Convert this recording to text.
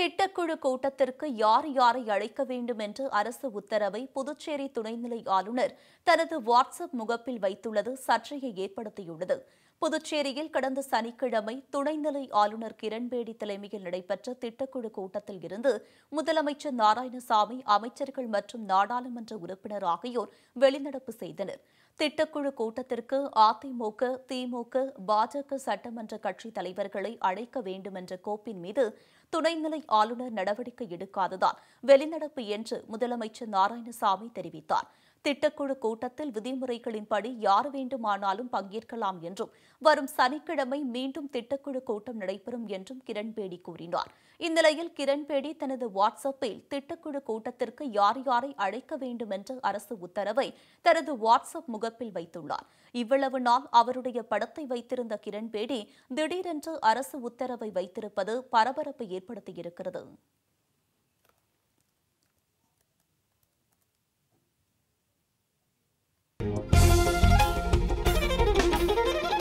திட்டக்குழு கூட்டத்திற்கு யார் யாரை அழைக்க வேண்டும் என்று அரசு உத்தரவை புதுச்சேரி துணைநிலை ஆளுநர் தனது வாட்ஸ்அப் முகப்பில் வைத்துள்ளது சர்ச்சையை ஏற்படுத்தியுள்ளது புதுச்சேரியில் கடந்த சனிக்கிழமை துணைநிலை ஆளுநர் கிரண்பேடி தலைமையில் நடைபெற்ற திட்டக்குழு கூட்டத்தில் இருந்து முதலமைச்சர் நாராயணசாமி அமைச்சர்கள் மற்றும் நாடாளுமன்ற உறுப்பினர் ஆகியோர் வெளிநடப்பு செய்தனர் திட்டக்குழு கூட்டத்திற்கு அதிமுக திமுக பாஜக சட்டமன்ற கட்சி தலைவர்களை அழைக்க வேண்டும் என்ற கோப்பின் மீது துணைநிலை ஆளுநர் நடவடிக்கை எடுக்காததால் வெளிநடப்பு என்று முதலமைச்சர் நாராயணசாமி தெரிவித்தார் திட்டக்குழு கூட்டத்தில் விதிமுறைகளின்படி யார் வேண்டுமானாலும் பங்கேற்கலாம் என்றும் வரும் சனிக்கிழமை மீண்டும் திட்டக்குழு கூட்டம் நடைபெறும் என்றும் கிரண்பேடி கூறினார் இந்நிலையில் கிரண்பேடி தனது வாட்ஸ்அப்பில் திட்டக்குழு கூட்டத்திற்கு யார் யாரை அழைக்க வேண்டும் என்ற அரசு உத்தரவை தனது வாட்ஸ்அப் முகப்பில் வைத்துள்ளார் இவ்வளவு நாள் அவருடைய படத்தை வைத்திருந்த கிரண்பேடி திடீரென்று அரசு உத்தரவை வைத்திருப்பது பரபரப்பை ஏற்படுத்தியிருக்கிறது Thank you.